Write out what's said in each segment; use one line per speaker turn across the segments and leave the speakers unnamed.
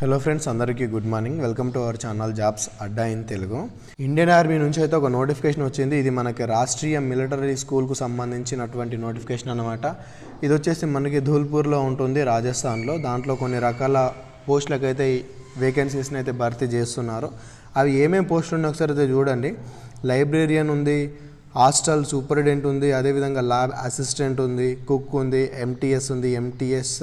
Hello friends అందరికీ good morning welcome to our channel jobs Adda in Telugu Indian army నుంచి అయితే ఒక నోటిఫికేషన్ వచ్చింది ఇది మనకి రాష్ట్రీయ మిలిటరీ స్కూల్కు సంబంధించినటువంటి నోటిఫికేషన్ అనమాట ఇది వచ్చేసి మనకి ధూల్పూర్లో ఉంటుంది రాజస్థాన్లో దాంట్లో కొన్ని రకాల పోస్టులకైతే వేకెన్సీస్ని అయితే భర్తీ చేస్తున్నారు అవి ఏమేమి పోస్టులు ఉన్నాయి ఒకసారి అయితే చూడండి లైబ్రేరియన్ ఉంది హాస్టల్ సూపరింటెంట్ ఉంది అదేవిధంగా ల్యాబ్ అసిస్టెంట్ ఉంది కుక్ ఉంది ఎంటీఎస్ ఉంది ఎంటీఎస్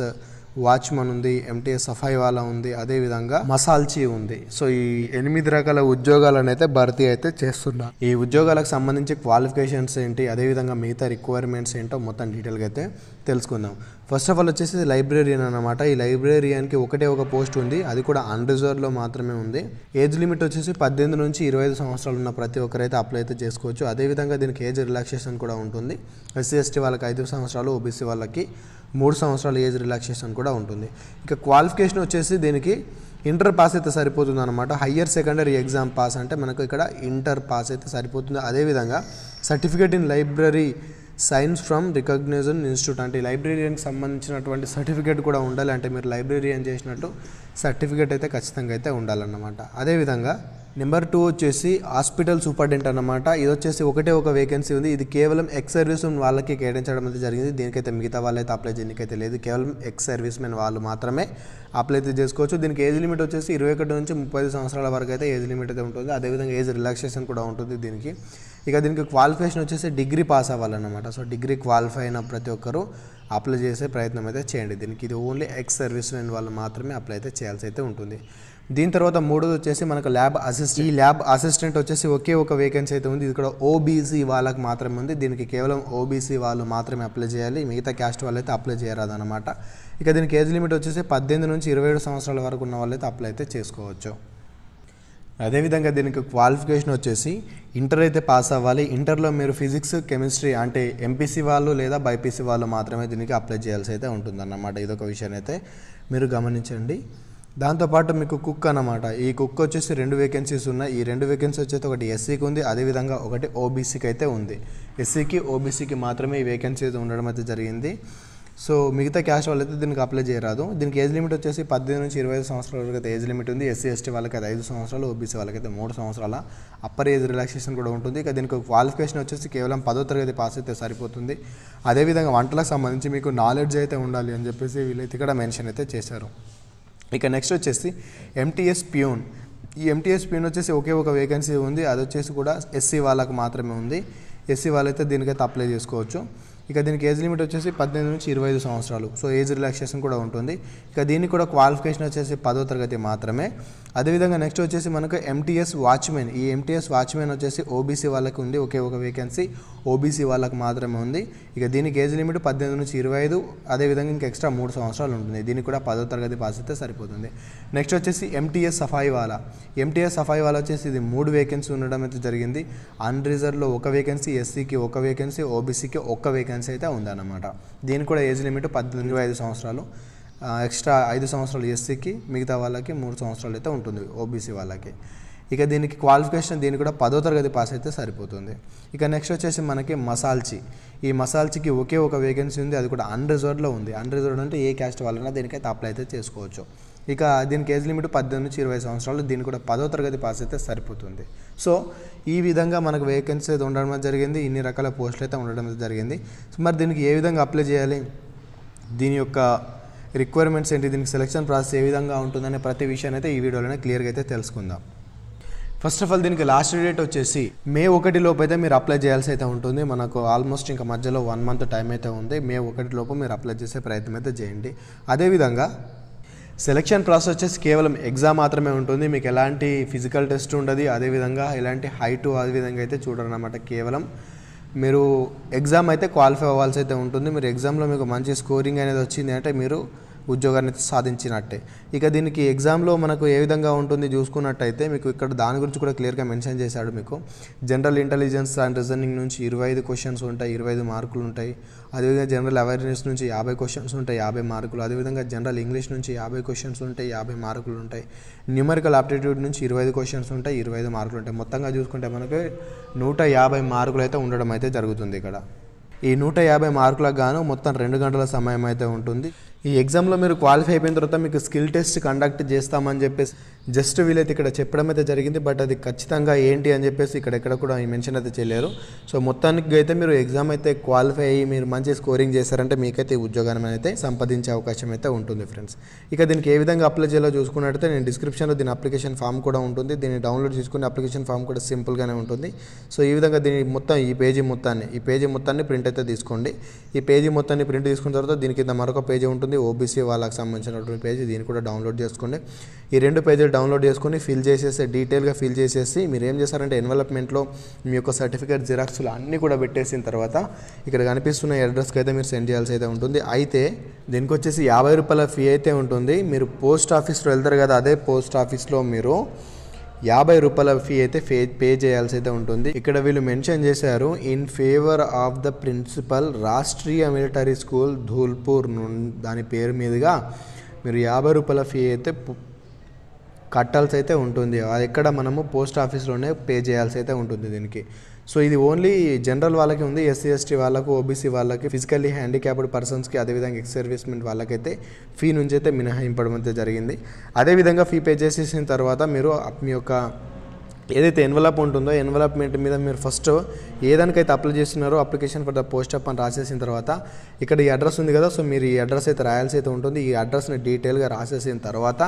వాచ్మెన్ ఉంది ఎంటీఎస్ సఫాయి వాలా ఉంది అదేవిధంగా మసాల్చి ఉంది సో ఈ ఎనిమిది రకాల ఉద్యోగాలను అయితే భర్తీ అయితే చేస్తున్నారు ఈ ఉద్యోగాలకు సంబంధించి క్వాలిఫికేషన్స్ ఏంటి అదేవిధంగా మిగతా రిక్వైర్మెంట్స్ ఏంటో మొత్తం డీటెయిల్గా అయితే తెలుసుకుందాం ఫస్ట్ ఆఫ్ ఆల్ వచ్చేసి లైబ్రేరియన్ అనమాట ఈ లైబ్రేరియన్కి ఒకటే ఒక పోస్ట్ ఉంది అది కూడా అన్రిజర్వ్లో మాత్రమే ఉంది ఏజ్ లిమిట్ వచ్చేసి పద్దెనిమిది నుంచి ఇరవై ఐదు సంవత్సరాలు ఉన్న ప్రతి ఒక్కరైతే అప్లై అయితే చేసుకోవచ్చు అదేవిధంగా దీనికి ఏజ్ రిలాక్సేషన్ కూడా ఉంటుంది ఎస్సీ ఎస్టీ వాళ్ళకి ఐదు సంవత్సరాలు ఓబీసీ వాళ్ళకి మూడు సంవత్సరాలు ఏజ్ రిలాక్సేషన్ కూడా ఉంటుంది ఇక క్వాలిఫికేషన్ వచ్చేసి దీనికి ఇంటర్ పాస్ అయితే సరిపోతుంది అనమాట హయ్యర్ సెకండరీ ఎగ్జామ్ పాస్ అంటే మనకు ఇక్కడ ఇంటర్ పాస్ అయితే సరిపోతుంది అదేవిధంగా certificate in library science from recognized institute అంటే లైబ్రేరియన్కి సంబంధించినటువంటి సర్టిఫికేట్ కూడా ఉండాలి అంటే మీరు లైబ్రేరియన్ చేసినట్టు సర్టిఫికేట్ అయితే ఖచ్చితంగా అయితే ఉండాలన్నమాట అదేవిధంగా నెంబర్ టూ వచ్చేసి హాస్పిటల్ సూపర్డెంట్ అనమాట ఇది వచ్చేసి ఒకటే ఒక వేకెన్సీ ఉంది ఇది కేవలం ఎక్స్ సర్వీస్ వాళ్ళకి కేటాయించడం అయితే జరిగింది దీనికైతే మిగతా వాళ్ళైతే అప్లై చేయడానికైతే లేదు కేవలం ఎక్స్ సర్వీస్ మెన్ వాళ్ళు మాత్రమే అప్లై అయితే చేసుకోవచ్చు దీనికి ఏజ్ లిమిట్ వచ్చేసి ఇరవై ఒకటి నుంచి ముప్పై సంవత్సరాల వరకు అయితే ఏజ్ లిమిట్ అయితే ఉంటుంది అదేవిధంగా ఏజ్ రిలాక్సేషన్ కూడా ఉంటుంది దీనికి ఇక దీనికి క్వాలిఫికేషన్ వచ్చేసి డిగ్రీ పాస్ అవ్వాలన్నమాట సో డిగ్రీ క్వాలిఫై అయిన ప్రతి ఒక్కరూ అప్లై చేసే ప్రయత్నం అయితే చేయండి దీనికి ఇది ఓన్లీ ఎక్స్ సర్వీస్ మెన్ వాళ్ళు మాత్రమే అప్లై అయితే చేయాల్సి అయితే ఉంటుంది దీని తర్వాత మూడోది వచ్చేసి మనకు ల్యాబ్ అసిస్టెంట్ ఈ ల్యాబ్ అసిస్టెంట్ వచ్చేసి ఒకే ఒక వేకెన్సీ అయితే ఉంది ఇది కూడా ఓబీసీ వాళ్ళకి మాత్రమే ఉంది దీనికి కేవలం ఓబీసీ వాళ్ళు మాత్రమే అప్లై చేయాలి మిగతా క్యాస్ట్ వాళ్ళు అయితే అప్లై చేయరాదన్నమాట ఇక దీనికి ఏజ్ లిమిట్ వచ్చేసి పద్దెనిమిది నుంచి ఇరవై ఏడు సంవత్సరాల వరకు ఉన్న వాళ్ళైతే అప్లై అయితే చేసుకోవచ్చు అదేవిధంగా దీనికి క్వాలిఫికేషన్ వచ్చేసి ఇంటర్ అయితే పాస్ అవ్వాలి ఇంటర్లో మీరు ఫిజిక్స్ కెమిస్ట్రీ అంటే ఎంపీసీ వాళ్ళు లేదా బైపీసీ వాళ్ళు మాత్రమే దీనికి అప్లై చేయాల్సి అయితే ఉంటుందన్నమాట ఇదొక విషయాన్ని అయితే మీరు గమనించండి దాంతోపాటు మీకు కుక్ అనమాట ఈ కుక్ వచ్చేసి రెండు వేకెన్సీస్ ఉన్నాయి ఈ రెండు వేకెన్సీ వచ్చేసి ఒకటి ఎస్సీకి ఉంది అదేవిధంగా ఒకటి ఓబీసీకి అయితే ఉంది ఎస్సీకి ఓబీసీకి మాత్రమే ఈ వేకెన్సీ అయితే ఉండడం అయితే జరిగింది సో మిగతా క్యాస్ట్ వాళ్ళైతే దీనికి అప్లై చేయరాదు దీనికి ఏజ్ లిమిట్ వచ్చేసి పద్దెనిమిది నుంచి ఇరవై ఐదు సంవత్సరాల వరకు అయితే ఏజ్ లిమిట్ ఉంది ఎస్సీ ఎస్టీ వాళ్ళకి అయితే ఐదు సంవత్సరాలు ఓబీసీ వాళ్ళకైతే మూడు సంవత్సరాల అప్పర్ ఏజ్ రిలాక్సేషన్ కూడా ఉంటుంది ఇక దీనికి క్వాలిఫికేషన్ వచ్చేసి కేవలం పదో తరగతి పాస్ అయితే సరిపోతుంది అదేవిధంగా వంటలకు సంబంధించి మీకు నాలెడ్జ్ అయితే ఉండాలి అని చెప్పేసి వీళ్ళైతే ఇక్కడ మెన్షన్ అయితే చేశారు ఇక నెక్స్ట్ వచ్చేసి ఎంటీఎస్ ప్యూన్ ఈ ఎంటీఎస్ ప్యూన్ వచ్చేసి ఒకే ఒక వేకెన్సీ ఉంది అది వచ్చేసి కూడా ఎస్సీ వాళ్ళకు మాత్రమే ఉంది ఎస్సీ వాళ్ళైతే దీనికైతే అప్లై చేసుకోవచ్చు ఇక దీనికి ఏజ్ లిమిట్ వచ్చేసి పద్దెనిమిది నుంచి ఇరవై ఐదు సంవత్సరాలు సో ఏజ్ రిలాక్సేషన్ కూడా ఉంటుంది ఇక దీనికి కూడా క్వాలిఫికేషన్ వచ్చేసి పదో తరగతి మాత్రమే అదేవిధంగా నెక్స్ట్ వచ్చేసి మనకు ఎంటీఎస్ వాచ్మెన్ ఈ ఎంటీఎస్ వాచ్మెన్ వచ్చేసి ఓబీసీ వాళ్ళకి ఉంది ఒకే ఒక వేకెన్సీ ఓబీసీ వాళ్ళకు మాత్రమే ఉంది ఇక దీనికి ఏజ్ లిమిట్ పద్దెనిమిది నుంచి ఇరవై ఐదు అదేవిధంగా ఇంకా ఎక్స్ట్రా మూడు సంవత్సరాలు ఉంటుంది దీనికి కూడా పదో తరగతి పాస్ అయితే సరిపోతుంది నెక్స్ట్ వచ్చేసి ఎంటీఎస్ సఫాయి వాళ్ళ ఎంటీఎస్ సఫాయి వాళ్ళ వచ్చేసి ఇది మూడు వేకెన్సీ ఉండడం అయితే జరిగింది అన్రిజర్వ్లో ఒక వేకెన్సీ ఎస్సీకి ఒక వేకెన్సీ ఓబీసీకి ఒక్క వేకెన్సీ అయితే ఉందన్నమాట దీనికి కూడా ఏజ్ లిమిట్ పద్దెనిమిది ఇరవై ఐదు సంవత్సరాలు ఎక్స్ట్రా ఐదు సంవత్సరాలు ఎస్సీకి మిగతా వాళ్ళకి మూడు సంవత్సరాలు అయితే ఉంటుంది ఓబీసీ వాళ్ళకి ఇక దీనికి క్వాలిఫికేషన్ దీనికి కూడా పదో తరగతి పాస్ అయితే సరిపోతుంది ఇక నెక్స్ట్ వచ్చేసి మనకి మసాల్చి ఈ మసాల్చికి ఒకే ఒక వేకెన్సీ ఉంది అది కూడా అన్రిజర్వ్డ్లో ఉంది అన్రిజర్వ్డ్ అంటే ఏ క్యాస్ట్ వాళ్ళైనా దీనికైతే అప్లై అయితే చేసుకోవచ్చు ఇక దీనికి ఏజ్ లిమిట్ పద్దెనిమిది నుంచి ఇరవై సంవత్సరాలు దీని కూడా పదో తరగతి పాస్ అయితే సరిపోతుంది సో ఈ విధంగా మనకు వేకెన్సీ అయితే ఉండడం జరిగింది ఇన్ని రకాల పోస్టులు అయితే ఉండడం జరిగింది మరి దీనికి ఏ విధంగా అప్లై చేయాలి దీని యొక్క రిక్వైర్మెంట్స్ ఏంటి దీనికి సెలెక్షన్ ప్రాసెస్ ఏ విధంగా ఉంటుందనే ప్రతి విషయాన్ని అయితే ఈ వీడియోలోనే క్లియర్గా అయితే తెలుసుకుందాం ఫస్ట్ ఆఫ్ ఆల్ దీనికి లాస్ట్ డేట్ వచ్చేసి మే ఒకటి లోపు అయితే మీరు అప్లై చేయాల్సి అయితే ఉంటుంది మనకు ఆల్మోస్ట్ ఇంకా మధ్యలో వన్ మంత్ టైం అయితే ఉంది మే ఒకటి లోపు మీరు అప్లై చేసే ప్రయత్నం అయితే చేయండి అదేవిధంగా సెలక్షన్ ప్రాసెస్ వచ్చేసి కేవలం ఎగ్జామ్ మాత్రమే ఉంటుంది మీకు ఎలాంటి ఫిజికల్ టెస్ట్ ఉండదు అదేవిధంగా ఎలాంటి హైట్ విధంగా అయితే అనమాట కేవలం మీరు ఎగ్జామ్ అయితే క్వాలిఫై అవ్వాల్సి అయితే ఉంటుంది మీరు ఎగ్జామ్లో మీకు మంచి స్కోరింగ్ అనేది వచ్చింది అంటే మీరు ఉద్యోగాన్ని సాధించినట్టే ఇక దీనికి ఎగ్జామ్లో మనకు ఏ విధంగా ఉంటుంది చూసుకున్నట్టయితే మీకు ఇక్కడ దాని గురించి కూడా క్లియర్గా మెన్షన్ చేశాడు మీకు జనరల్ ఇంటెలిజెన్స్ అండ్ రీజనింగ్ నుంచి ఇరవై ఐదు క్వశ్చన్స్ ఉంటాయి ఇరవై ఐదు మార్కులు ఉంటాయి అదేవిధంగా జనరల్ అవేర్నెస్ నుంచి యాభై క్వశ్చన్స్ ఉంటాయి యాభై మార్కులు అదేవిధంగా జనరల్ ఇంగ్లీష్ నుంచి యాభై క్వశ్చన్స్ ఉంటాయి యాభై మార్కులు ఉంటాయి న్యూమరికల్ ఆప్టిట్యూడ్ నుంచి ఇరవై ఐదు క్వశ్చన్స్ ఉంటాయి ఇరవై ఐదు మార్కులు ఉంటాయి మొత్తంగా చూసుకుంటే మనకి నూట యాభై మార్కులు అయితే ఉండడం అయితే జరుగుతుంది ఇక్కడ ఈ నూట యాభై మార్కులకు గాను మొత్తం రెండు గంటల సమయం అయితే ఉంటుంది ఈ ఎగ్జామ్లో మీరు క్వాలిఫై అయిపోయిన తర్వాత మీకు స్కిల్ టెస్ట్ కండక్ట్ చేస్తామని చెప్పేసి జస్ట్ వీలైతే ఇక్కడ చెప్పడం అయితే జరిగింది బట్ అది ఖచ్చితంగా ఏంటి అని చెప్పేసి ఇక్కడ ఎక్కడ కూడా మెన్షన్ అయితే చేయలేరు సో మొత్తానికి అయితే మీరు ఎగ్జామ్ అయితే క్వాలిఫై అయ్యి మీరు మంచి స్కోరింగ్ చేశారంటే మీకైతే ఉద్యోగాన్ని అయితే సంపాదించే అవకాశం అయితే ఉంటుంది ఫ్రెండ్స్ ఇక దీనికి ఏ విధంగా అప్లై చేయాలో చూసుకున్నట్టయితే నేను డిస్క్రిప్షన్లో దీని అప్లికేషన్ ఫామ్ కూడా ఉంటుంది దీన్ని డౌన్లోడ్ చేసుకునే అప్లికేషన్ ఫామ్ కూడా సింపుల్గానే ఉంటుంది సో ఈ విధంగా దీని మొత్తం ఈ పేజీ మొత్తాన్ని ఈ పేజీ మొత్తాన్ని ప్రింట్ అయితే తీసుకోండి ఈ పేజీ మొత్తాన్ని ప్రింట్ తీసుకున్న తర్వాత దీని కింద మరొక పేజీ ఉంటుంది ఉంటుంది ఓబీసీ వాళ్ళకి సంబంధించినటువంటి పేజ్ దీన్ని కూడా డౌన్లోడ్ చేసుకోండి ఈ రెండు పేజీలు డౌన్లోడ్ చేసుకొని ఫిల్ చేసేసి డీటెయిల్గా ఫిల్ చేసేసి మీరు ఏం చేస్తారంటే ఎన్వలప్మెంట్లో మీ యొక్క సర్టిఫికేట్ జిరాక్స్లు అన్నీ కూడా పెట్టేసిన తర్వాత ఇక్కడ కనిపిస్తున్న అడ్రస్కి అయితే మీరు సెండ్ చేయాల్సి అయితే ఉంటుంది అయితే దీనికి వచ్చేసి యాభై రూపాయల ఫీ అయితే ఉంటుంది మీరు పోస్ట్ ఆఫీస్లో వెళ్తారు కదా అదే పోస్ట్ ఆఫీస్లో మీరు యాభై రూపాయల ఫీ అయితే ఫే పే చేయాల్సి అయితే ఉంటుంది ఇక్కడ వీళ్ళు మెన్షన్ చేశారు in favour of the principal Rashtriya military school Dholpur దాని పేరు మీదుగా మీరు యాభై రూపాయల ఫీ అయితే కట్టాల్సి అయితే ఉంటుంది అది ఎక్కడ మనము పోస్ట్ ఆఫీస్లోనే పే చేయాల్సి అయితే ఉంటుంది దీనికి సో ఇది ఓన్లీ జనరల్ వాళ్ళకి ఉంది ఎస్సీ ఎస్టీ వాళ్ళకు ఓబీసీ వాళ్ళకి ఫిజికల్లీ హ్యాండిక్యాప్డ్ పర్సన్స్కి అదేవిధంగా ఎక్స్ సర్వీస్మెంట్ వాళ్ళకైతే ఫీ నుంచి అయితే మినహాయింపడం అయితే జరిగింది అదేవిధంగా ఫీ పే చేసేసిన తర్వాత మీరు మీ యొక్క ఏదైతే ఎన్వలప్ ఉంటుందో ఎన్వలప్మెంట్ మీద మీరు ఫస్ట్ ఏదానికైతే అప్లై చేస్తున్నారో application for the post of అని రాసేసిన తర్వాత ఇక్కడ ఈ అడ్రస్ ఉంది కదా సో మీరు ఈ అడ్రస్ అయితే రాయాల్సి అయితే ఉంటుంది ఈ అడ్రస్ని డీటెయిల్గా రాసేసిన తర్వాత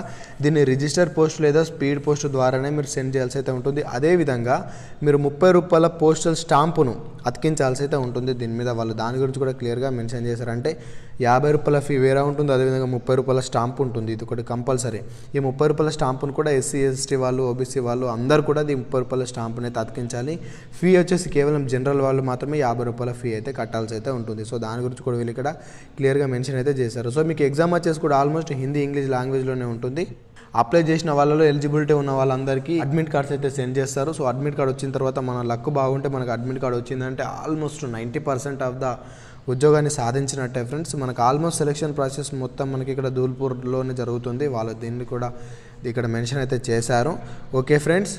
దీన్ని రిజిస్టర్ పోస్ట్ లేదా స్పీడ్ పోస్ట్ ద్వారానే మీరు సెండ్ చేయాల్సి అయితే ఉంటుంది అదేవిధంగా మీరు ముప్పై రూపాయల పోస్టల్ స్టాంపును అతికించాల్సి అయితే ఉంటుంది దీని మీద వాళ్ళు దాని గురించి కూడా క్లియర్గా మెన్షన్ చేశారు అంటే యాభై రూపాయల ఫీ వేరే ఉంటుంది అదేవిధంగా ముప్పై రూపాయల స్టాంప్ ఉంటుంది ఇది ఒకటి కంపల్సరీ ఈ ముప్పై రూపాయల స్టాంపును కూడా ఎస్సీ ఎస్టీ వాళ్ళు ఓబీసీ వాళ్ళు అందరు కూడా ఈ ముప్పై రూపాయల స్టాంపుని అయితే అతికించాలి ఫీ వచ్చేసి కేవలం జనరల్ వాళ్ళు మాత్రమే యాభై రూపాయల ఫీ అయితే కట్టాల్సి అయితే ఉంటుంది సో దాని గురించి కూడా వీళ్ళు ఇక్కడ క్లియర్గా మెన్షన్ అయితే చేశారు సో మీకు ఎగ్జామ్ వచ్చేసి కూడా ఆల్మోస్ట్ హిందీ ఇంగ్లీష్ లాంగ్వేజ్లోనే ఉంటుంది అప్లై చేసిన వాళ్ళలో ఎలిజిబిలిటీ ఉన్న వాళ్ళందరికీ అడ్మిట్ కార్డ్స్ అయితే సెండ్ చేస్తారు సో అడ్మిట్ కార్డ్ వచ్చిన తర్వాత మన లక్ బాగుంటే మనకు అడ్మిట్ కార్డ్ వచ్చిందంటే almost ninety percent of the ఉద్యోగాన్ని సాధించినట్టే ఫ్రెండ్స్ మనకు ఆల్మోస్ట్ సెలెక్షన్ ప్రాసెస్ మొత్తం మనకి ఇక్కడ దూల్పూర్లోనే జరుగుతుంది వాళ్ళు దీన్ని కూడా ఇక్కడ మెన్షన్ అయితే చేశారు ఓకే ఫ్రెండ్స్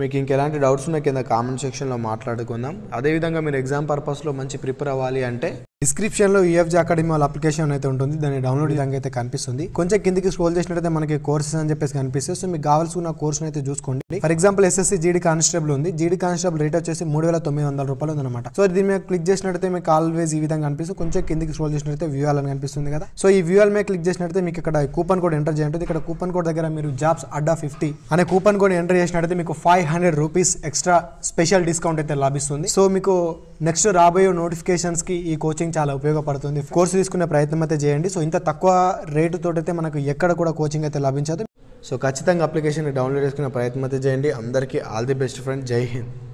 మీకు ఇంకెలాంటి డౌట్స్ ఉన్నాయి కింద కామెంట్ సెక్షన్లో మాట్లాడుకుందాం అదేవిధంగా మీరు ఎగ్జామ్ పర్పస్లో మంచి ప్రిపేర్ అవ్వాలి అంటే డిస్క్రిప్షన్ లో ఈఎఫ్జి అకాడమీ వాళ్ళ అప్లికేషన్ అయితే ఉంటుంది దాన్ని hmm. డౌన్లోడ్ లింక్ అయితే కనిపిస్తుంది కొంచెం కిందికి స్క్రోల్ చేసినట్టయితే మనకి కోర్సెస్ అని చెప్పేసి కనిపిస్తుంది సో మీకు కావాల్సిన కోర్సును అయితే చూసుకోండి for example SSC GD constable ఉంది జీడీ కానిస్టేబుల్ రేట్ వచ్చేసి మూడు వేల తొమ్మిది వందల రూపాయలు అనమాట సో దీని మీద క్లిక్ చేసినట్టయితే మీకు ఆల్వేస్ ఈ విధంగా కనిపిస్తుంది కొంచెం కిందికి స్క్రోల్ చేసినట్టయితే వ్యూఆల్ అని కనిపిస్తుంది కదా సో ఈ వ్యూఆల్ మీద క్లిక్ చేసినట్టయితే మీకు ఇక్కడ కూపన్ కోడ్ ఎంటర్ చేయండి ఇక్కడ కూపన్ కోడ్ దగ్గర మీరు జాబ్స్ అడ్డా ఫిఫ్టీ అనే కూపన్ కోడ్ ఎంటర్ చేసినట్టయితే మీకు five hundred rupees extra special discount అయితే లభిస్తుంది సో మీకు నెక్స్ట్ రాబోయే కి ఈ కోచింగ్ కోచింగ్ చాలా ఉపయోగపడుతుంది కోర్సు తీసుకునే ప్రయత్నం అయితే చేయండి సో ఇంత తక్కువ రేటుతో అయితే మనకు ఎక్కడ కూడా కోచింగ్ అయితే లభించదు సో ఖచ్చితంగా అప్లికేషన్ డౌన్లోడ్ చేసుకునే ప్రయత్నం అయితే చేయండి అందరికీ ఆల్ ది బెస్ట్ ఫ్రెండ్ జై హింద్